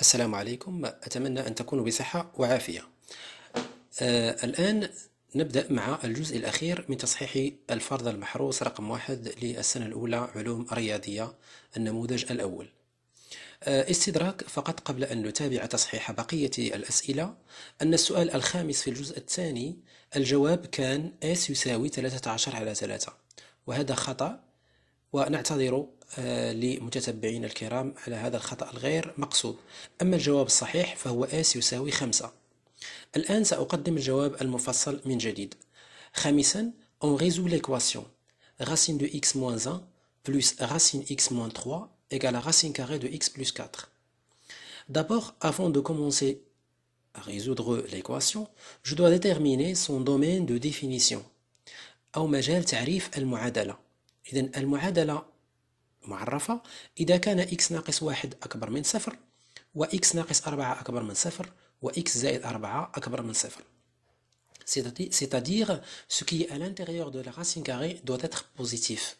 السلام عليكم أتمنى أن تكونوا بصحة وعافية آه الآن نبدأ مع الجزء الأخير من تصحيح الفرض المحروس رقم واحد للسنة الأولى علوم رياضية النموذج الأول آه استدراك فقط قبل أن نتابع تصحيح بقية الأسئلة أن السؤال الخامس في الجزء الثاني الجواب كان S يساوي 13 على 3 وهذا خطأ ونعتذر لمتتبعينا الكرام على هذا الخطأ الغير مقصود أما الجواب الصحيح فهو S يساوي خمسة الآن سأقدم الجواب المفصل من جديد خامسا on résout l'équation racine de x moins 1 plus racine x moins 3 égale racine carrée de x plus 4 D'abord, avant de commencer à résoudre l'équation, je dois déterminer son domaine de définition. أو مجال تعريف المعادلة إذا المعادلة معرفة إذا كان x ناقص واحد من صفر ناقص أربعة أكبر من صفر زائد أربعة أكبر من صفر c'est-à-dire ce qui est à l'intérieur de la racine carrée doit être positif.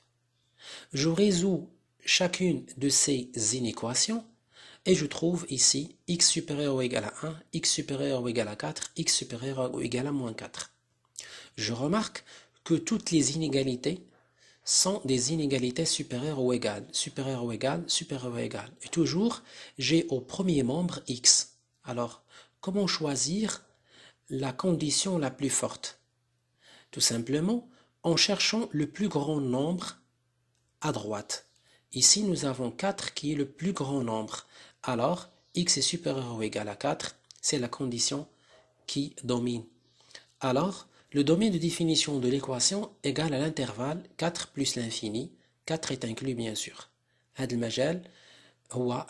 Je résous chacune de ces inéquations et je trouve ici x supérieur ou égal à 1, x supérieur ou égal à 4, x supérieur ou égal à moins 4. Je remarque que toutes les inégalités sont des inégalités supérieures ou égales, supérieures ou égales, supérieures ou égales. Et toujours, j'ai au premier membre x. Alors, comment choisir la condition la plus forte Tout simplement en cherchant le plus grand nombre à droite. Ici, nous avons 4 qui est le plus grand nombre. Alors, x est supérieur ou égal à 4, c'est la condition qui domine. Alors, le domaine de définition de l'équation égale à l'intervalle 4 plus l'infini, 4 est inclus bien sûr. هذا 4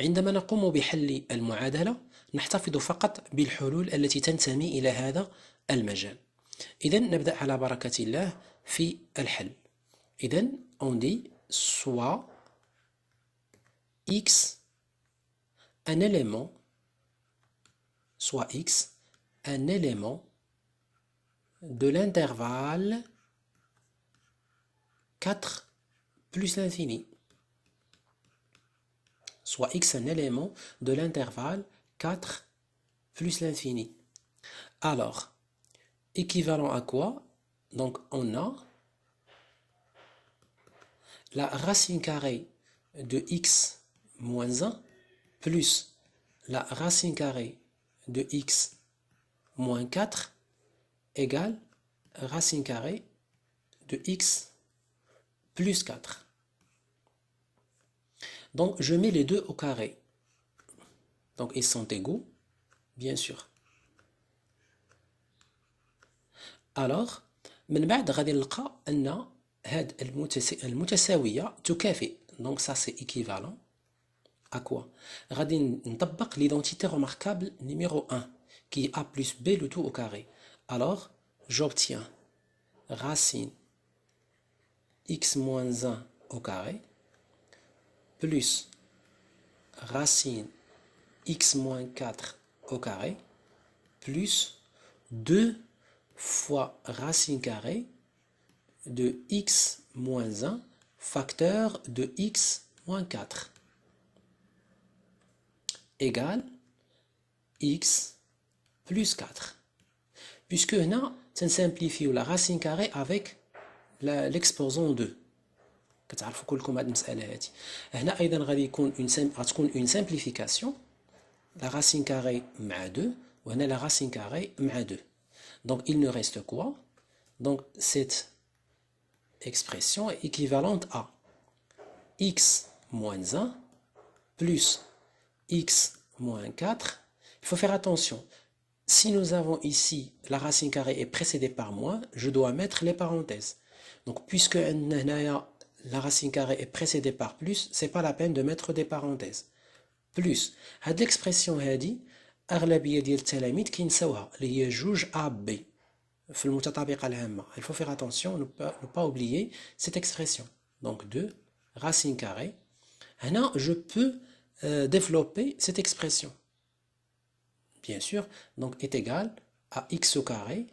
عندما نقوم بحل المعادلة نحتفظ فقط بالحلول التي تنتمي هذا المجال. على بركة الله في الحل. on dit soit x un élément soit x un élément de l'intervalle 4 plus l'infini. Soit x un élément de l'intervalle 4 plus l'infini. Alors, équivalent à quoi Donc on a la racine carrée de x moins 1 plus la racine carrée de x moins 4 égale racine carrée de x plus 4. Donc je mets les deux au carré. Donc ils sont égaux, bien sûr. Alors, من بعد غادي نلقى ان هاد المتساويه تكافئ دونك سا سي 1 qui est a plus b le tout au carré. Alors, j'obtiens racine x moins 1 au carré plus racine x moins 4 au carré plus 2 fois racine carrée de x moins 1 facteur de x moins 4 égale x plus 4. Puisque là, ça simplifie la racine carrée avec l'exposant 2. كتعرفوا كلكم هذه المساله هذه هنا ايضا غادي يكون 2 وهنا لا racine carrée مع 2 donc il ne reste quoi donc cette expression est équivalente à x moins 1 plus x moins 4 il faut faire attention si nous avons ici la racine carrée est précédée par moins, je dois mettre les parenthèses. Donc puisque la racine carrée est précédée par plus, c'est pas la peine de mettre des parenthèses. Plus, à l'expression dit, Il faut faire attention, ne pas, oublier cette expression. Donc 2 racine carrée. Maintenant, je peux euh, développer cette expression bien sûr, donc est égal à x au carré,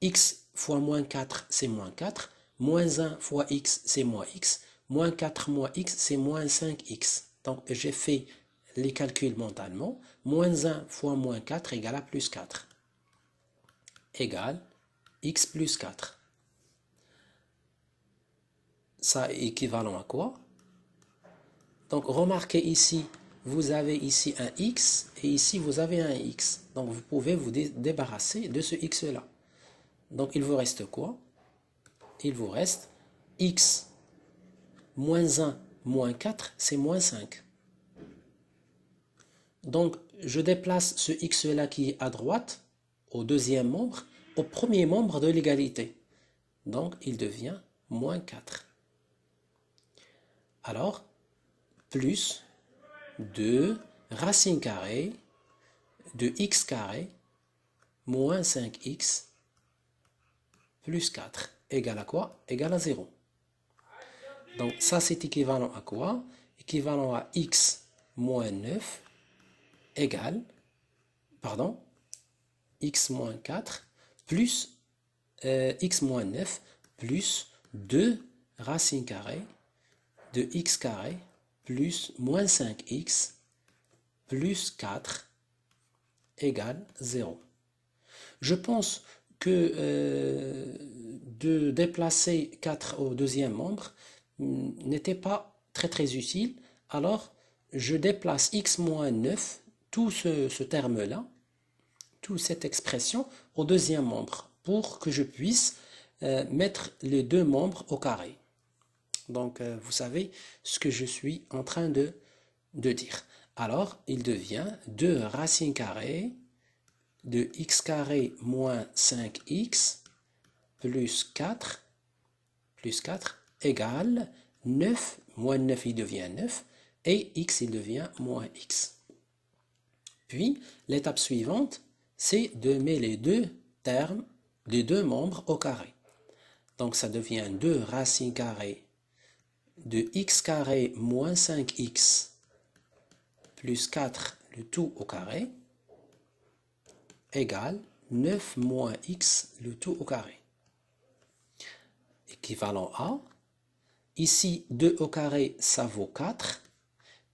x fois moins 4, c'est moins 4, moins 1 fois x, c'est moins x, moins 4 moins x, c'est moins 5x. Donc j'ai fait les calculs mentalement, moins 1 fois moins 4 égale à plus 4, égale x plus 4. Ça est équivalent à quoi Donc remarquez ici vous avez ici un x et ici vous avez un x. Donc vous pouvez vous débarrasser de ce x-là. Donc il vous reste quoi Il vous reste x moins 1 moins 4, c'est moins 5. Donc je déplace ce x-là qui est à droite, au deuxième membre, au premier membre de l'égalité. Donc il devient moins 4. Alors, plus de racine carrée de x carré moins 5x plus 4 égale à quoi Égale à 0. Donc ça c'est équivalent à quoi Équivalent à x moins 9 égale, pardon, x moins 4 plus euh, x moins 9 plus 2 racine carrée de x carré plus moins 5x plus 4 égale 0. Je pense que euh, de déplacer 4 au deuxième membre hmm, n'était pas très très utile. Alors, je déplace x moins 9, tout ce, terme-là, toute cette expression, au deuxième membre, pour que je puisse euh, mettre les deux membres au carré. Donc, euh, vous savez ce que je suis en train de, de dire. Alors, il devient 2 racine carrée de x carré moins 5x plus 4 plus 4 égale 9 moins 9 il devient 9 et x il devient moins x. Puis l'étape suivante c'est de mettre les deux termes, des deux membres au carré. Donc ça devient 2 racine carrée de x carré moins 5x plus 4, le tout au carré, égale 9 moins x, le tout au carré. Équivalent à, ici 2 au carré, ça vaut 4,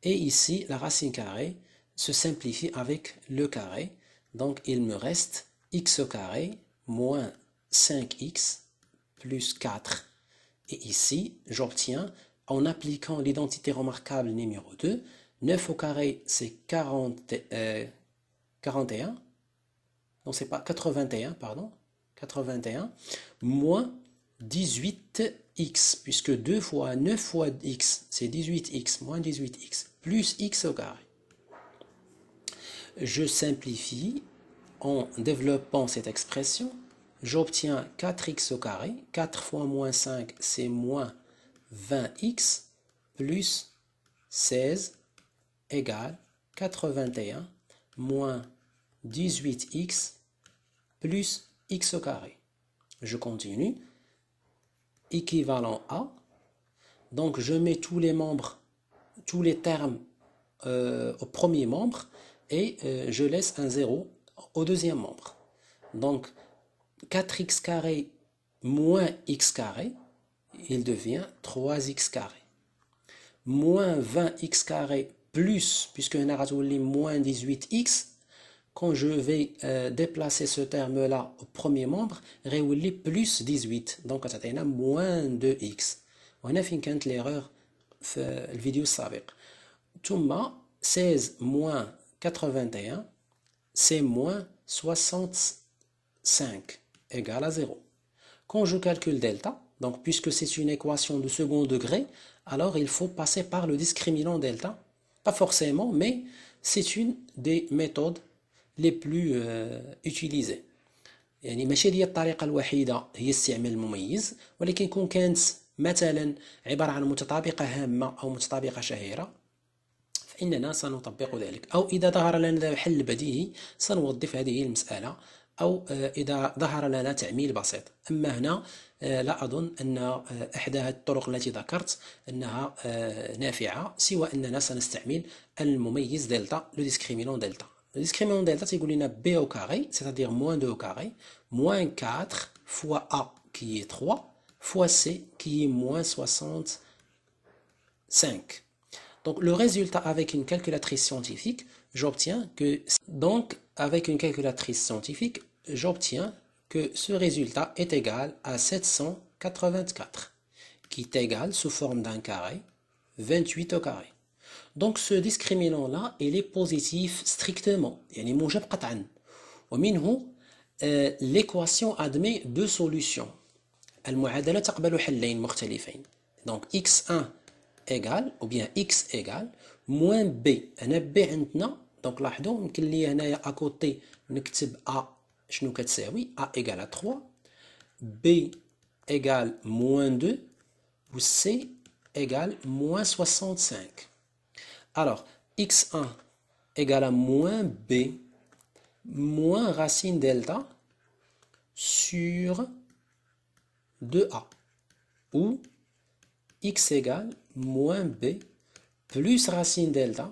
et ici la racine carrée se simplifie avec le carré, donc il me reste x au carré moins 5x plus 4. Et ici, j'obtiens en appliquant l'identité remarquable numéro 2. 9 au carré, c'est 41. Euh, non, c'est pas 81, pardon. 81 moins 18x, puisque 2 fois 9 fois x, c'est 18x moins 18x, plus x au carré. Je simplifie en développant cette expression. J'obtiens 4x au carré. 4 fois moins 5, c'est moins 20x plus 16 égale 81 moins 18x plus x au carré. Je continue. Équivalent à. Donc je mets tous les membres, tous les termes euh, au premier membre et euh, je laisse un 0 au deuxième membre. Donc 4x carré moins x carré il devient 3x carré. Moins 20x carré plus, puisque on a moins 18x, quand je vais euh, déplacer ce terme-là au premier membre, réouli plus 18. Donc, on a moins 2x. On a fait l'erreur vidéo Tout السابق ثم 16 moins 81 c'est moins 65 égal à 0 quand je calcule delta donc, puisque c'est une équation de second degré, alors il faut passer par le discriminant delta. Pas forcément, mais c'est une des méthodes les plus euh, utilisées. يعني ماشي هي الطريقه الوحيدة هي استعمال المميز ولكن كون كانت مثلا عبارة عن متطابقة هامة أو متطابقة شهيرة فإننا سنطبق ذلك أو إذا ظهر لنا حل بديهي سنوظف هذه المسألة أو آه، إذا ظهر لنا تعميل بسيط أما هنا آه، لا أظن أن آه، أحدى الطرق التي ذكرت أنها نافعة سوى أننا سنستعمل المميز دلتا لو ديسكريمينون دلتا لو ديسكريمينون دلتا تيقول لنا بي أو كاري سيتادير موان دو كاري 2 au carré 4 فوا أ كي 3 فوا سي كي موان 65 Donc le résultat avec une calculatrice scientifique, j'obtiens que donc avec une calculatrice scientifique, j'obtiens que ce résultat est égal à 784 qui est égal sous forme d'un carré 28 au carré. Donc ce discriminant là, il est positif strictement, يعني موجب قطعا. ومنه l'équation admet deux solutions. Donc x1 égale ou bien x égale moins b là b عندنا Donc لاحظوا à لي هنايا ا كوتي نكتب c'est oui a égale à 3 b égale moins 2 ou c égale moins 65 alors x1 égale à moins b moins racine delta sur 2a ou x égale moins b plus racine delta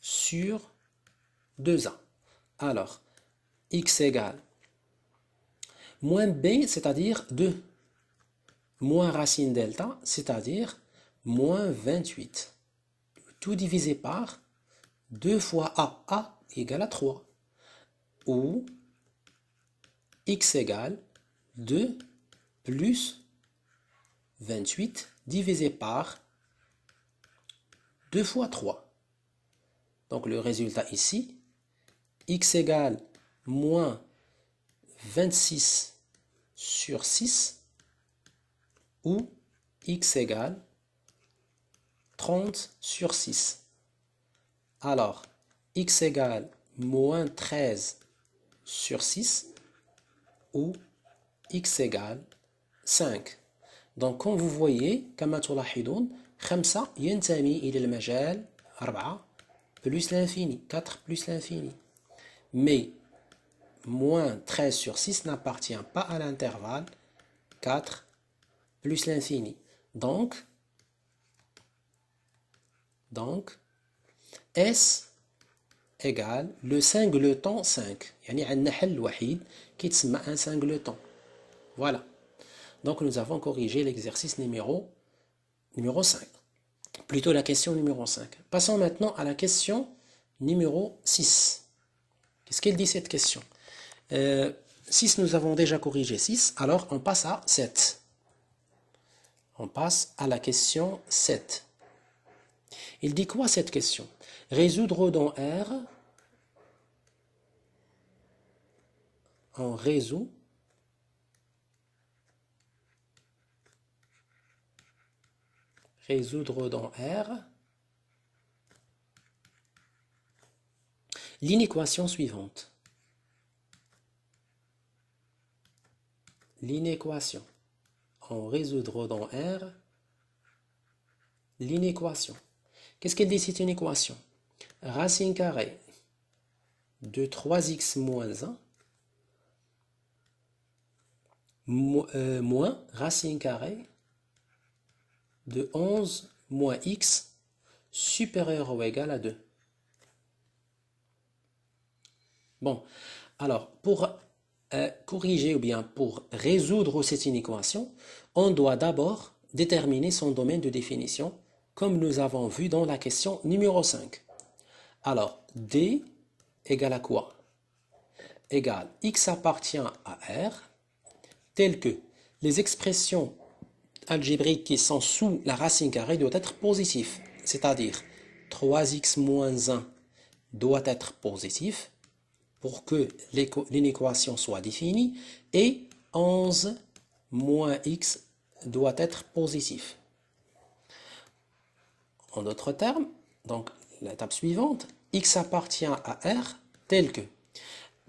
sur 2a. Alors, x égale moins b, c'est-à-dire 2, moins racine delta, c'est-à-dire moins 28. Tout divisé par 2 fois a, a égale à 3, ou x égale 2 plus 28 divisé par 2 fois 3. Donc le résultat ici, x égale moins 26 sur 6 ou x égale 30 sur 6. Alors, x égale moins 13 sur 6 ou x égale 5. Donc, comme vous voyez, كما تلاحظون, 5 ينتمي est المجال 4 plus l'infini, 4 plus l'infini. Mais moins 13 sur 6 n'appartient pas à l'intervalle 4 plus l'infini. Donc, donc, S égale le singleton 5. يعني عندنا حل qui كيتسمى un singleton. Voilà. Donc nous avons corrigé l'exercice numéro, 5. Plutôt la question numéro 5. Passons maintenant à la question numéro 6. Qu'est-ce qu'elle dit cette question euh, 6, nous avons déjà corrigé 6, alors on passe à 7. On passe à la question 7. Il dit quoi cette question Résoudre dans R, on résout résoudre dans R l'inéquation suivante. L'inéquation. On résoudra dans R l'inéquation. Qu'est-ce qu'elle dit C'est une équation. Racine carrée de 3x moins 1 euh, moins racine carrée de 11 moins x supérieur ou égal à 2. Bon, alors pour euh, corriger ou bien pour résoudre cette inéquation, on doit d'abord déterminer son domaine de définition, comme nous avons vu dans la question numéro 5. Alors, D égale à quoi Égale x appartient à R, tel que les expressions algébrique qui sont sous la racine carrée doit être positif, c'est-à-dire 3x-1 doit être positif pour que l'inéquation soit définie et 11 moins x doit être positif. En d'autres termes, donc l'étape suivante, x appartient à R tel que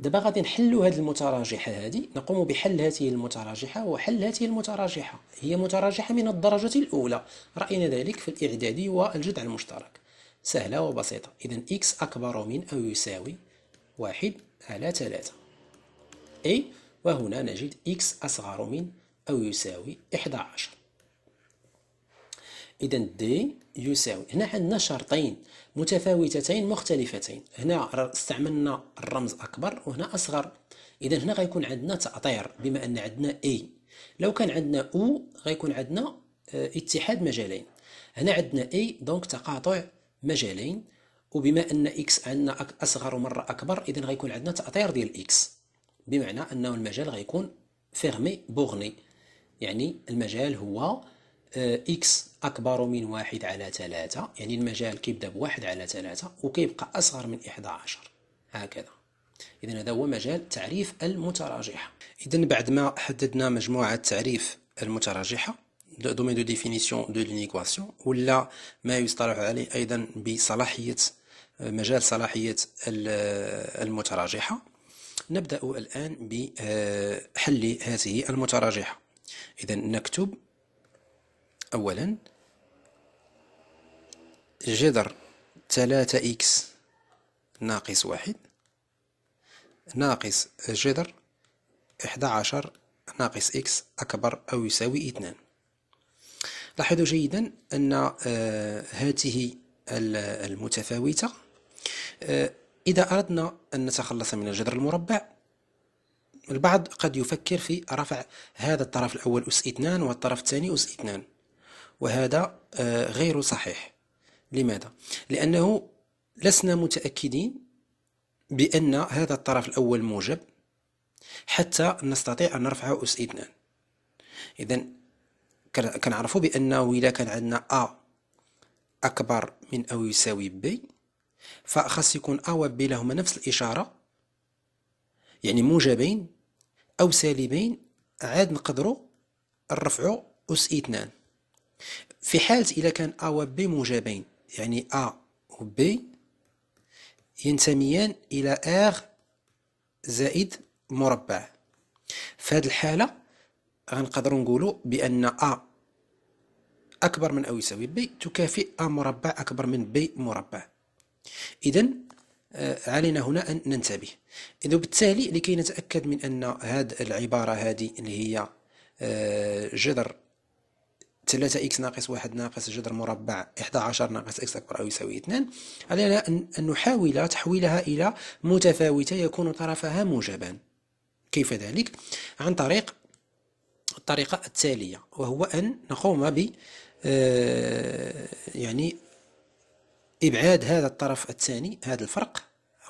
دابا غادي نحلوا هذه المتراجحه هذه نقوم بحل هذه المتراجحه وحل هذه المتراجحه هي متراجحه من الدرجه الاولى راينا ذلك في الاعدادي والجدع المشترك سهله وبسيطه اذا x اكبر من او يساوي واحد على ثلاثة اي وهنا نجد x اصغر من او يساوي 11 اذا دي يساوي هنا عندنا شرطين متفاوتتين مختلفتين هنا استعملنا الرمز أكبر وهنا أصغر إذا هنا غيكون عندنا تأطير بما أن عندنا اي لو كان عندنا أو غيكون عندنا آه، اتحاد مجالين هنا عندنا اي دونك تقاطع مجالين وبما أن اكس عندنا أصغر مرة أكبر إذا غيكون عندنا تأطير ديال اكس بمعنى أنه المجال غيكون فيرمي بوغني يعني المجال هو إكس آه، أكبر من واحد على ثلاثة يعني المجال كيبدأ بواحد على ثلاثة وكيبقى أصغر من إحدى عشر هكذا إذا هذا هو مجال تعريف المتراجحة إذا بعد ما حددنا مجموعة تعريف المتراجحة دومين دو ديفينيسيون دو لينيكواسيون ولا ما يصطلح عليه أيضا بصلاحية آه، مجال صلاحية آه، المتراجحة نبدأ الآن بحل هذه المتراجحة إذا نكتب أولا جذر ثلاثة إكس ناقص واحد ناقص جذر إحدى عشر ناقص إكس أكبر أو يساوي اثنان لاحظوا جيدا أن آه، هذه المتفاوتة آه، إذا أردنا أن نتخلص من الجذر المربع البعض قد يفكر في رفع هذا الطرف الأول أس اثنان والطرف الثاني أس اثنان وهذا آه، غير صحيح لماذا؟ لأنه لسنا متأكدين بأن هذا الطرف الأول موجب حتى نستطيع أن نرفعه أس إذنان إذا كنعرفوا بأنه إذا كان عندنا أ أكبر من أو يساوي بي فخاص يكون أ و بي لهما نفس الإشارة يعني موجبين أو سالبين عاد نقدروا نرفعوا أس إثنان في حالة إذا كان A و B موجبين يعني A و B ينتميان إلى R زائد مربع في هذه الحالة غنقدروا نقولوا بأن A أكبر من أو يساوي B تكافئ A مربع أكبر من B مربع إذا آه، علينا هنا أن ننتبه إذا بالتالي لكي نتأكد من أن هذه العبارة هذه اللي هي آه، جذر 3 إكس ناقص واحد ناقص جذر مربع 11 ناقص إكس أكبر أو يساوي 2 علينا أن نحاول تحويلها إلى متفاوتة يكون طرفها موجبا كيف ذلك؟ عن طريق الطريقة التالية وهو أن نقوم ب آه، يعني إبعاد هذا الطرف الثاني هذا الفرق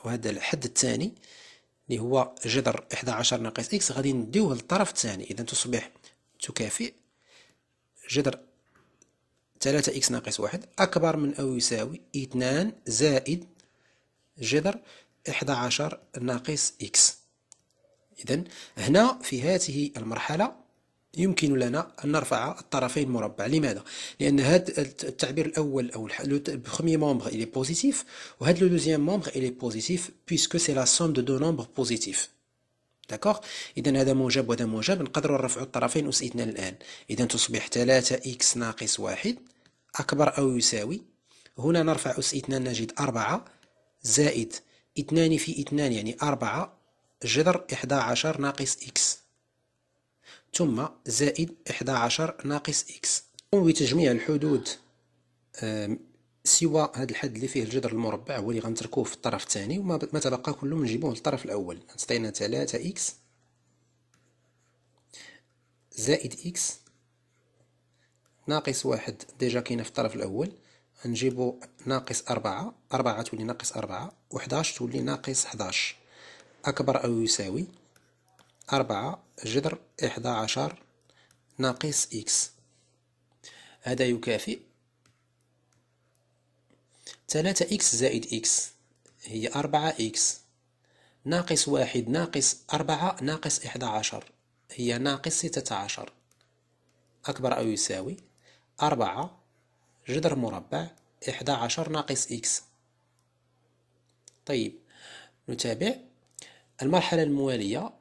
أو هذا الحد الثاني اللي هو جذر 11 ناقص إكس غادي نديوه للطرف الثاني إذا تصبح تكافئ جذر 3 إكس ناقص واحد أكبر من أو يساوي اثنان زائد جذر 11 ناقص إكس إذا هنا في هذه المرحلة يمكن لنا أن نرفع الطرفين مربع لماذا؟ لأن هذا التعبير الأول أو le premier إلي بوزيتيف est وهذا le deuxième membre il est positif puisque c'est دو somme بوزيتيف داكوغ اذا هذا موجب وهذا موجب نقدروا نرفعوا الطرفين اسئتنا الان اذا تصبح 3 اكس ناقص 1 اكبر او يساوي هنا نرفع اسئتنا نجد 4 زائد 2 في 2 يعني 4 جذر 11 ناقص اكس ثم زائد 11 ناقص اكس نقوم بتجميع الحدود سوى هذا الحد اللي فيه الجذر المربع هو اللي غنتركوه في الطرف الثاني وما تبقى كله نجيبوه للطرف الاول تعطينا 3 اكس زائد اكس ناقص واحد ديجا كاينه في الطرف الاول نجيبو ناقص أربعة أربعة تولي ناقص أربعة حداش تولي ناقص حداش أكبر أو يساوي أربعة جذر إحدى عشر ناقص إكس هذا يكافئ 3 إكس زائد إكس هي 4 إكس ناقص واحد ناقص أربعة ناقص إحدى عشر هي ناقص ستة عشر أكبر أو يساوي أربعة جذر مربع إحدى عشر ناقص إكس طيب نتابع المرحلة الموالية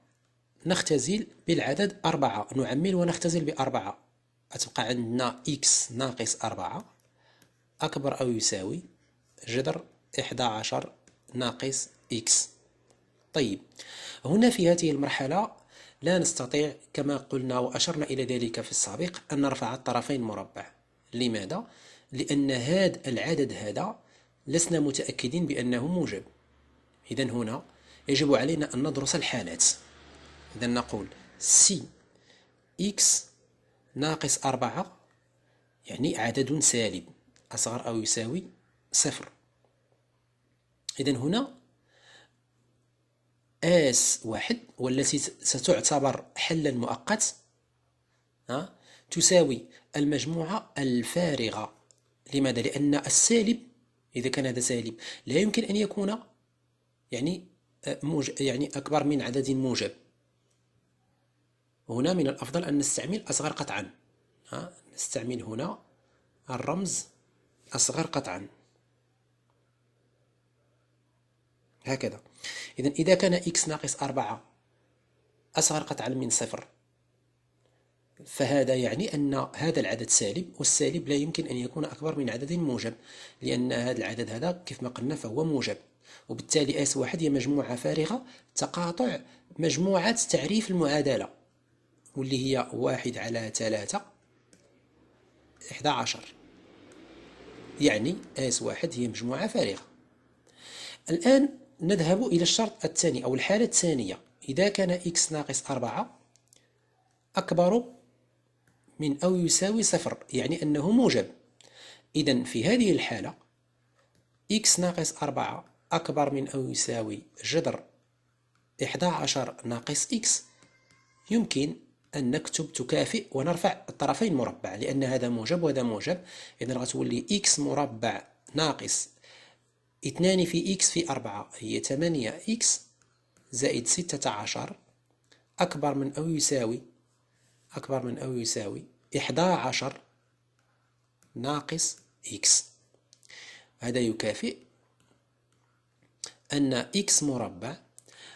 نختزل بالعدد أربعة نعمل ونختزل بأربعة أتبقى عندنا إكس ناقص أربعة أكبر أو يساوي جذر 11 ناقص إكس طيب هنا في هذه المرحلة لا نستطيع كما قلنا وأشرنا إلى ذلك في السابق أن نرفع الطرفين مربع لماذا؟ لأن هذا العدد هذا لسنا متأكدين بأنه موجب إذا هنا يجب علينا أن ندرس الحالات إذا نقول سي إكس ناقص أربعة يعني عدد سالب أصغر أو يساوي صفر إذا هنا اس واحد والتي ستعتبر حلا مؤقت تساوي المجموعة الفارغة لماذا؟ لأن السالب إذا كان هذا سالب لا يمكن أن يكون يعني آه، موج يعني أكبر من عدد موجب هنا من الأفضل أن نستعمل أصغر قطعا نستعمل هنا الرمز أصغر قطعا هكذا إذا إذا كان إكس ناقص أربعة أصغر قطعا من صفر فهذا يعني أن هذا العدد سالب والسالب لا يمكن أن يكون أكبر من عدد موجب لأن هذا العدد هذا كيف ما قلنا فهو موجب وبالتالي اس آية واحد هي مجموعة فارغة تقاطع مجموعة تعريف المعادلة واللي هي واحد على ثلاثة إحدى عشر يعني اس آية واحد هي مجموعة فارغة الآن نذهب إلى الشرط الثاني أو الحالة الثانية إذا كان x ناقص 4 أكبر من أو يساوي صفر يعني أنه موجب إذا في هذه الحالة x ناقص 4 أكبر من أو يساوي جذر 11 ناقص x يمكن أن نكتب تكافئ ونرفع الطرفين مربع لأن هذا موجب وهذا موجب إذا غتولي x مربع ناقص اثنان في إكس في أربعة هي ثمانية إكس زائد ستة عشر أكبر من أو يساوي أكبر من أو يساوي إحدى عشر ناقص إكس هذا يكافئ أن إكس مربع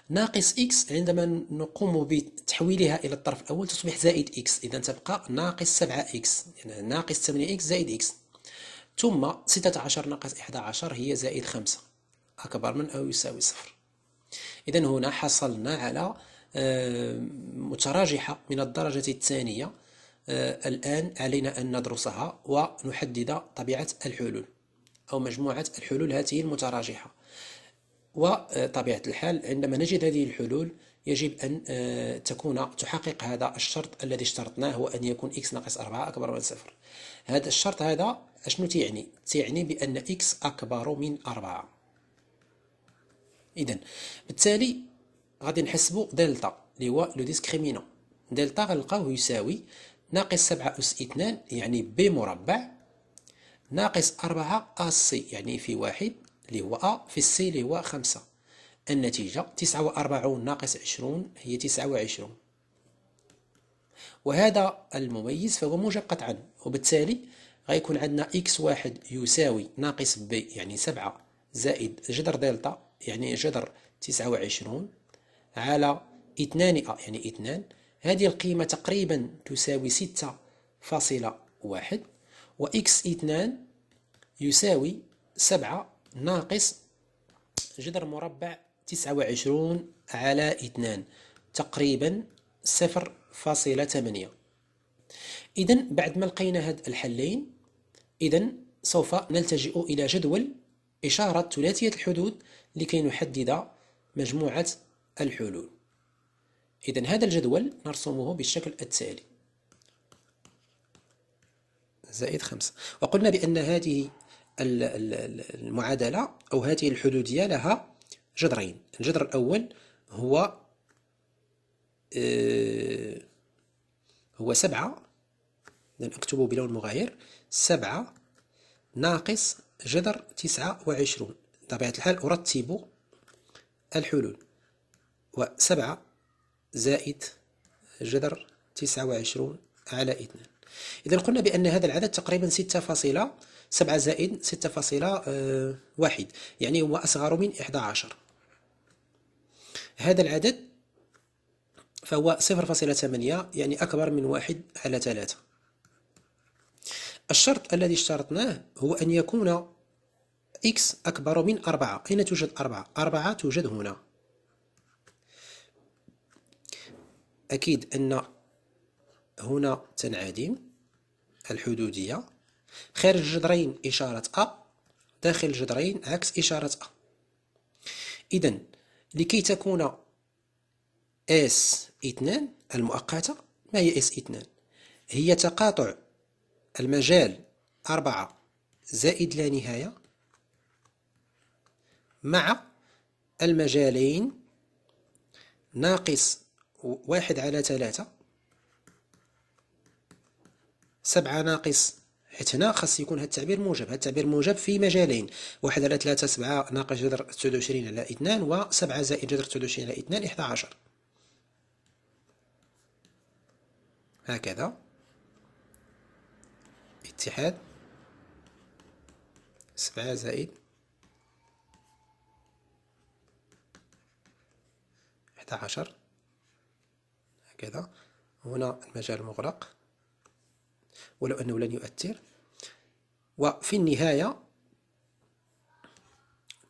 ناقص إكس عندما نقوم بتحويلها إلى الطرف الأول تصبح زائد إكس إذا تبقى ناقص سبعة إكس يعني ناقص ثمانية إكس زائد إكس ثم 16 ناقص 11 هي زائد 5 أكبر من أو يساوي صفر إذا هنا حصلنا على آه، متراجحة من الدرجة الثانية آه، الآن علينا أن ندرسها ونحدد طبيعة الحلول أو مجموعة الحلول هذه المتراجحة وطبيعة الحال عندما نجد هذه الحلول يجب أن آه، تكون تحقق هذا الشرط الذي اشترطناه هو أن يكون اكس ناقص 4 أكبر من صفر هذا الشرط هذا أشنو تيعني؟ تيعني بأن اكس أكبر من 4 إذا بالتالي غادي نحسبوا دلتا اللي هو لو ديسكريمينون دلتا غنلقاوه يساوي ناقص 7 أس 2 يعني بي مربع ناقص 4 اس سي يعني في واحد اللي هو أ في السي اللي هو 5 النتيجة تسعة وأربعون ناقص عشرون هي تسعة وعشرون وهذا المميز فهو موجب قطعا وبالتالي غيكون عندنا إكس واحد يساوي ناقص بي يعني سبعة زائد جذر دلتا يعني جذر تسعة وعشرون على اثنان يعني اثنان هذه القيمة تقريبا تساوي ستة فاصلة واحد وإكس اثنان يساوي سبعة ناقص جذر مربع تسعة وعشرون على اثنان تقريبا صفر فاصلة ثمانية إذا بعد ما لقينا هاد الحلين إذا سوف نلتجئ إلى جدول إشارة ثلاثية الحدود لكي نحدد مجموعة الحلول إذا هذا الجدول نرسمه بالشكل التالي زائد خمسة وقلنا بأن هذه المعادلة أو هذه الحدودية لها جذرين الجذر الأول هو آه، هو سبعة نكتبه بلون مغاير سبعة ناقص جذر تسعة وعشرون بطبيعة الحال أرتب الحلول وسبعة زائد جذر تسعة وعشرون على اثنان إذا قلنا بأن هذا العدد تقريبا ستة فاصلة سبعة زائد ستة فاصلة آه، واحد يعني هو أصغر من إحدى عشر هذا العدد فهو 0.8 يعني أكبر من واحد على 3 الشرط الذي اشترطناه هو أن يكون x أكبر من أربعة أين توجد أربعة؟ أربعة توجد هنا أكيد أن هنا تنعدم الحدودية خارج جذرين إشارة أ داخل جذرين عكس إشارة أ إذن لكي تكون اس اثنان المؤقتة ما هي اس اثنان هي تقاطع المجال اربعه زائد لا نهاية مع المجالين ناقص واحد على ثلاثة سبعة ناقص حيت هنا خاص يكون هذا التعبير موجب هذا التعبير موجب في مجالين واحد على 3 7 ناقص جذر 29 على 2 و 7 زائد جذر 29 على 2 11 هكذا اتحاد 7 زائد 11 هكذا هنا المجال مغلق ولو أنه لن يؤثر وفي النهاية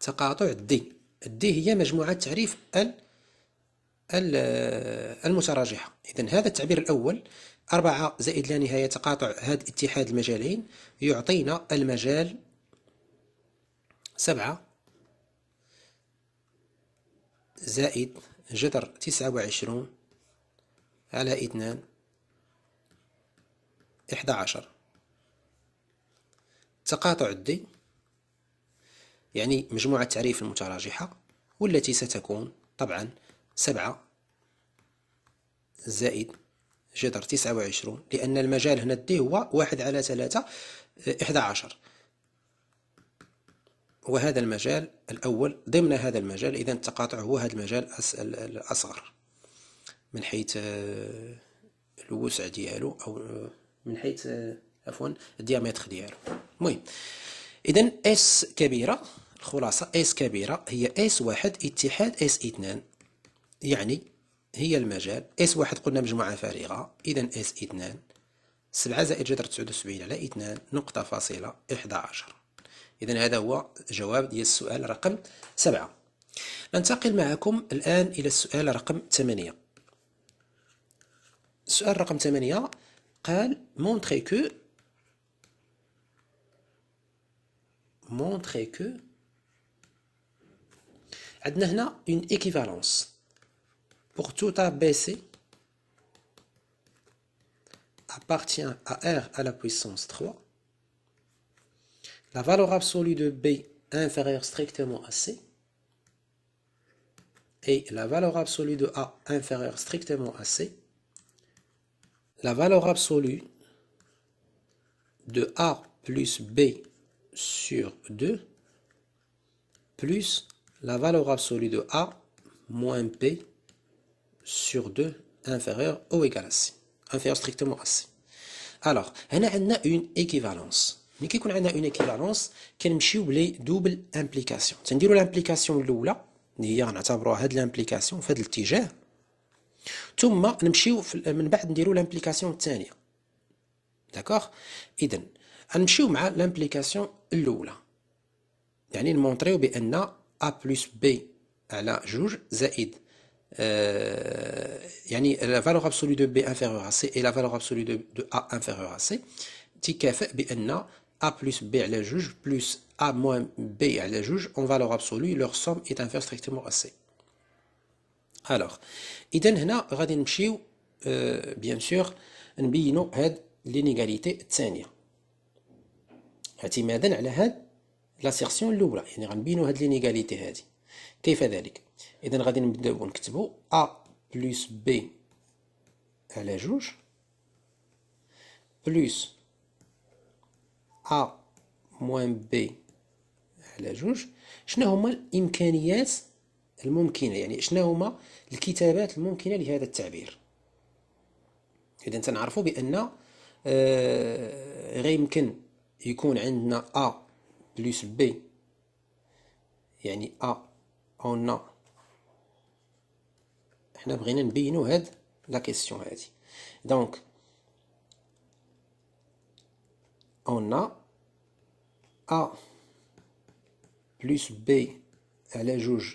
تقاطع الدي الدي هي مجموعة تعريف ال المتراجحة إذا هذا التعبير الأول أربعة زائد لا نهاية تقاطع هذا اتحاد المجالين يعطينا المجال سبعة زائد جذر تسعة وعشرون على اثنان إحدى عشر التقاطع الدين يعني مجموعة تعريف المتراجحة والتي ستكون طبعا سبعة زائد جذر تسعة وعشرون لأن المجال هنا الدي هو واحد على ثلاثة إحدى عشر وهذا المجال الأول ضمن هذا المجال إذا التقاطع هو هذا المجال الأصغر من حيث آه، الوسع ديالو أو آه، من حيث آه، عفوا الديامتر ديالو المهم اذا اس كبيره الخلاصه اس كبيره هي اس واحد اتحاد اس اثنان يعني هي المجال اس واحد قلنا مجموعه فارغه اذا اس اثنان سبعة زائد جذر تسعود وسبعين على اثنان نقطة فاصلة إحدى عشر إذا هذا هو جواب ديال السؤال رقم سبعة ننتقل معكم الآن إلى السؤال رقم ثمانية السؤال رقم ثمانية montrez que montrer que adnana une équivalence pour tout ABC appartient à R à la puissance 3 la valeur absolue de B inférieure strictement à C et la valeur absolue de A inférieure strictement à C la valeur absolue de A plus B sur 2 plus la valeur absolue de A moins B sur 2 inférieur ou égal à C. Inférieur strictement à C. Alors, on a une équivalence. Mais qu'on a une équivalence qui est la double implication cest à l'implication de l'oula. D'ailleurs, on a l'implication, on fait le tigère. ثم نمشيو من بعد نديرو لامبليكاسيون الثانيه داكوغ اذا نمشيو مع لامبليكاسيون الاولى يعني نمونطريو بان ا بلس بي على جوج زائد Euh, yani la valeur absolue de B inférieure à C et la valeur absolue de, de A inférieure à C تكافئ بأن A plus B على جوج plus A moins B على جوج en valeur absolue leur somme est inférieure strictement à C الوغ اذا هنا غادي نمشيو بيان آه، سور نبينو هاد لينيغاليتي الثانيه اعتمادا على هاد سيكسيون الاولى يعني غنبينو هاد لينيغاليتي هادي كيف ذلك اذا غادي نبداو نكتبو ا بلس بي على جوج بلس ا موان بي على جوج شنو هما الامكانيات الممكنة يعني شنو هما الكتابات الممكنة لهذا التعبير إذا تنعرفوا بأن آه، غير يمكن يكون عندنا أ بلس ب يعني أ أو نا حنا بغينا نبينو هاد لا كيسيون هادي دونك on ا A plus على جوج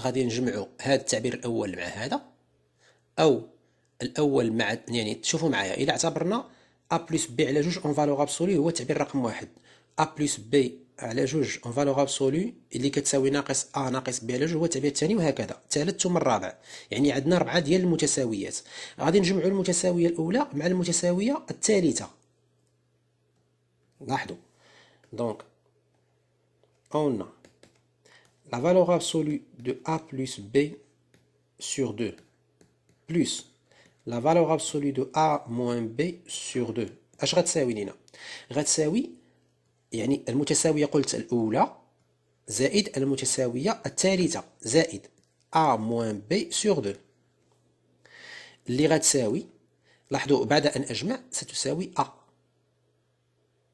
غادي نجمعوا هذا التعبير الاول مع هذا او الاول مع يعني تشوفوا معايا الا اعتبرنا ا بلس بي على جوج اون فالور ابسولي هو تعبير رقم واحد ا بلس بي على جوج اون فالور ابسولي اللي كتساوي ناقص ا ناقص بي على جوج هو التعبير الثاني وهكذا الثالث ثم الرابع يعني عندنا ربعه ديال المتساويات غادي نجمعوا المتساويه الاولى مع المتساويه الثالثه لاحظوا دونك اون la valeur absolue de A plus B sur 2 plus la valeur absolue de A moins B sur 2 اش غتساوي لينا غتساوي يعني المتساوية قلت الأولى زائد المتساوية الثالثة زائد A moins B sur 2 اللي غتساوي لاحظوا بعد أن أجمع ستساوي A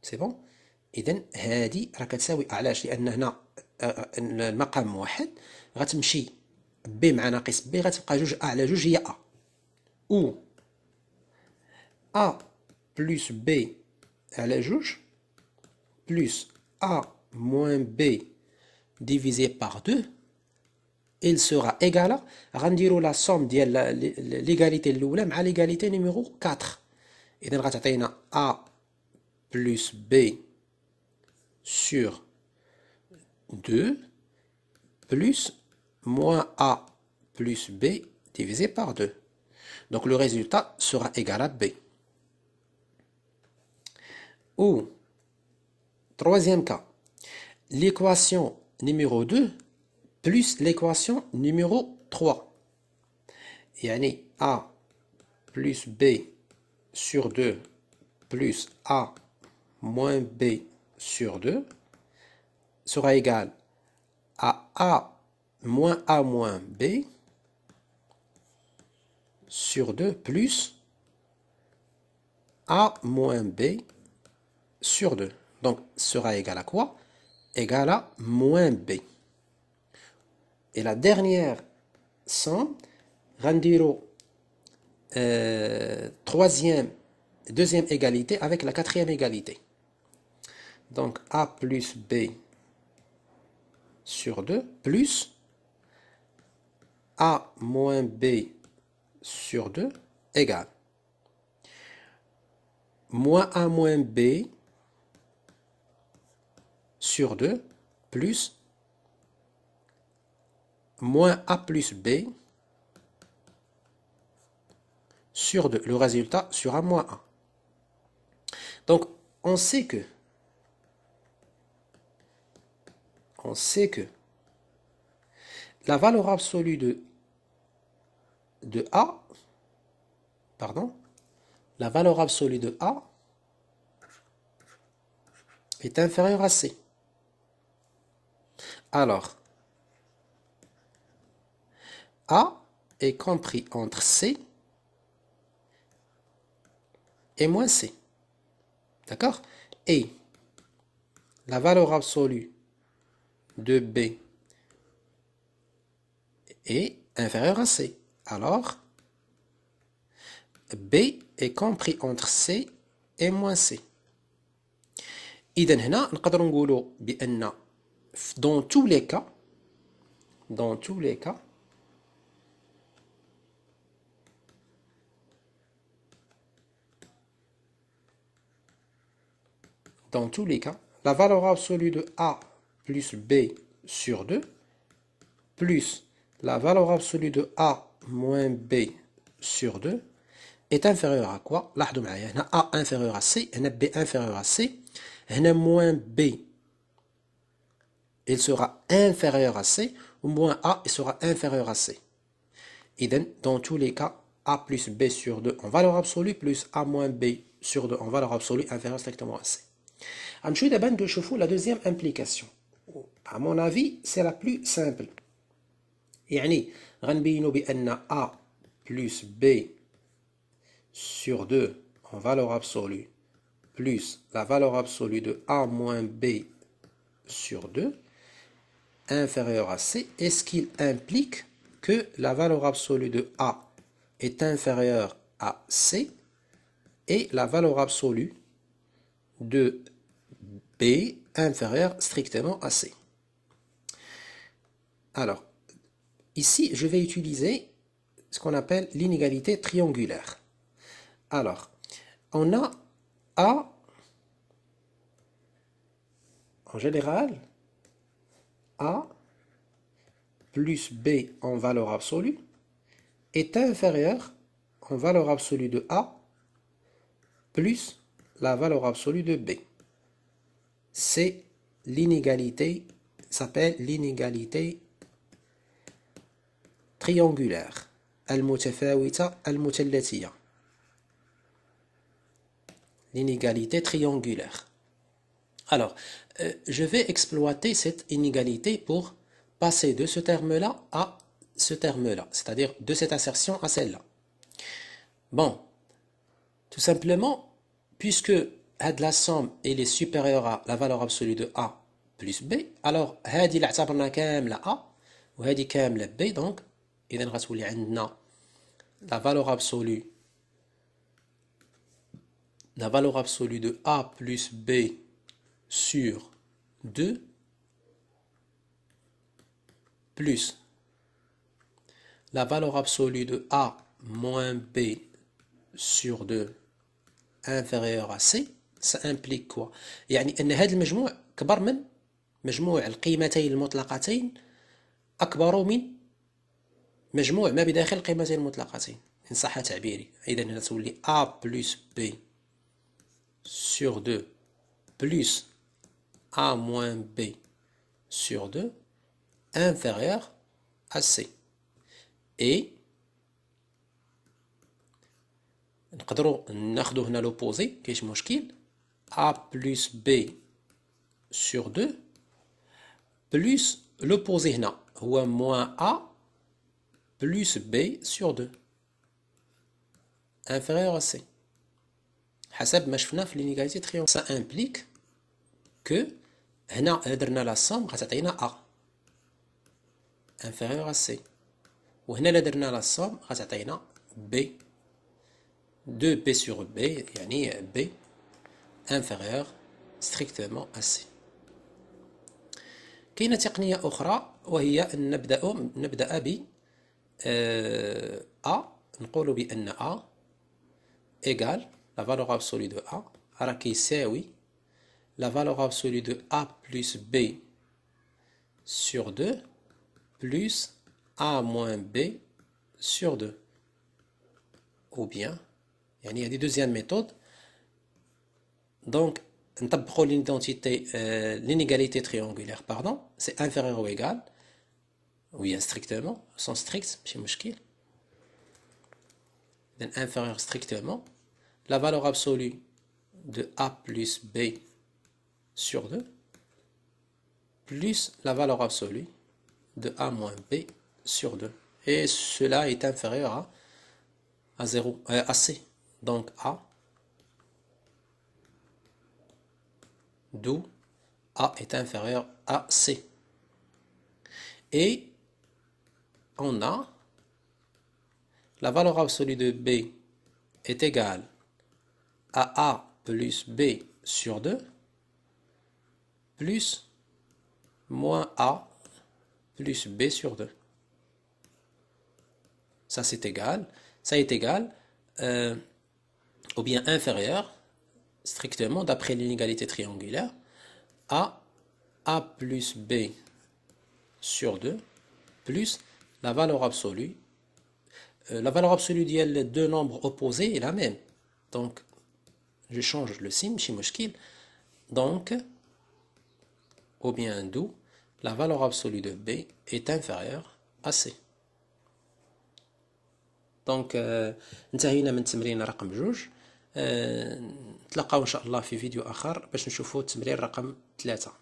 سي بون إذا هذه راه كتساوي علاش لأن هنا le واحد غتمشي بي مع ناقص بي غتبقى a moins b divisé par 2 il sera égal à la لا سوم ديال de l'égalité مع l'égalité نيميرو 4 إذن غتعطينا a plus b sur 2 plus moins A plus B divisé par 2. Donc le résultat sera égal à B. Ou, troisième cas, l'équation numéro 2 plus l'équation numéro 3. est A plus B sur 2 plus A moins B sur 2 sera égal à A moins A moins B sur 2 plus A moins B sur 2. Donc, sera égal à quoi Égal à moins B. Et la dernière somme, rendiro euh, troisième, deuxième égalité avec la quatrième égalité. Donc, A plus B sur 2 plus A moins B sur 2 égale moins A moins B sur 2 plus moins A plus B sur 2. Le résultat sera moins A. Donc, on sait que on sait que la valeur absolue de, A, pardon, la valeur absolue de A est inférieure à C. Alors, A est compris entre C et moins C. D'accord Et la valeur absolue de b est inférieur à c. Alors, b est compris entre c et moins c. dans tous les cas dans tous les cas dans tous les cas la valeur absolue de A plus b sur 2 plus la valeur absolue de a moins b sur 2 est inférieure à quoi La a inférieure à c et b inférieure à c a moins b il sera inférieur à c ou moins a il sera inférieur à c et dans tous les cas a plus b sur 2 en valeur absolue plus a moins b sur 2 en valeur absolue inférieure strictement à c. Eh ben, On la deuxième implication à mon avis, c'est la plus simple. يعني غنبينو n'a A plus B sur 2 en valeur absolue plus la valeur absolue de A moins B sur 2 inférieure à C est ce qu'il implique que la valeur absolue de A est inférieure à C et la valeur absolue de B inférieure strictement à C. Alors, ici, je vais utiliser ce qu'on appelle l'inégalité triangulaire. Alors, on a A, en général, A plus B en valeur absolue est inférieur en valeur absolue de A plus la valeur absolue de B. C'est l'inégalité, s'appelle l'inégalité triangulaire l'inégalité triangulaire alors euh, je vais exploiter cette inégalité pour passer de ce terme là à ce terme là c'est à dire de cette assertion à celle là bon tout simplement puisque la somme est supérieure à la valeur absolue de A plus B alors a la même la A B donc اذا غتولي عندنا لا فالور ابسولو لا فالور ابسولو دو ا بلس بي سور 2 بلس لا فالور ابسولو دو ا موان بي سور 2 انفيريور ا سي سا امبليك كوا يعني ان هذا المجموع كبر من مجموع القيمتين المطلقتين اكبر من مجموع ما بداخل القيمتين المطلقتين ان صح تعبيري اذا هنا تولي ا بلس بي سور دو بلس ا موان بي سور دو انفيريور ا سي اي نقدروا ناخذوا هنا لوبوزي كاينش مشكل ا بلس بي سور دو بلس لوبوزي هنا هو موان ا plus B sur 2 inférieur à C. l'inégalité triangle. Ça implique que la somme A inférieur à C. Ou la somme B. 2B sur B, yani B inférieur strictement à C. كاينه تقنيه اخرى وهي ان نبدا نبدا ب euh, a نقول بأن A égale la valeur absolue de A que oui. la valeur absolue de A plus B sur 2 plus A moins B sur 2 ou bien a des deuxièmes méthode donc نطبقوا l'identité euh, l'inégalité triangulaire pardon c'est inférieur ou égal oui strictement sans strict chez مشكل inférieur strictement la valeur absolue de a plus b sur 2 plus la valeur absolue de a moins b sur 2 et cela est inférieur à à 0 euh, à c donc a d'où a est inférieur à c et on a la valeur absolue de B est égale à A plus B sur 2 plus moins A plus B sur 2. Ça, c'est égal. Ça est égal euh, ou bien inférieur, strictement d'après l'inégalité triangulaire, à A plus B sur 2 plus la valeur absolue, euh, la valeur absolue des deux nombres opposés est la même. Donc, je change le signe, ce n'est pas un Donc, ou bien d'où la valeur absolue de B est inférieure à C. Donc, nous finissons par faire la règle du 2. On se revoit dans une autre vidéo pour voir la règle du 3.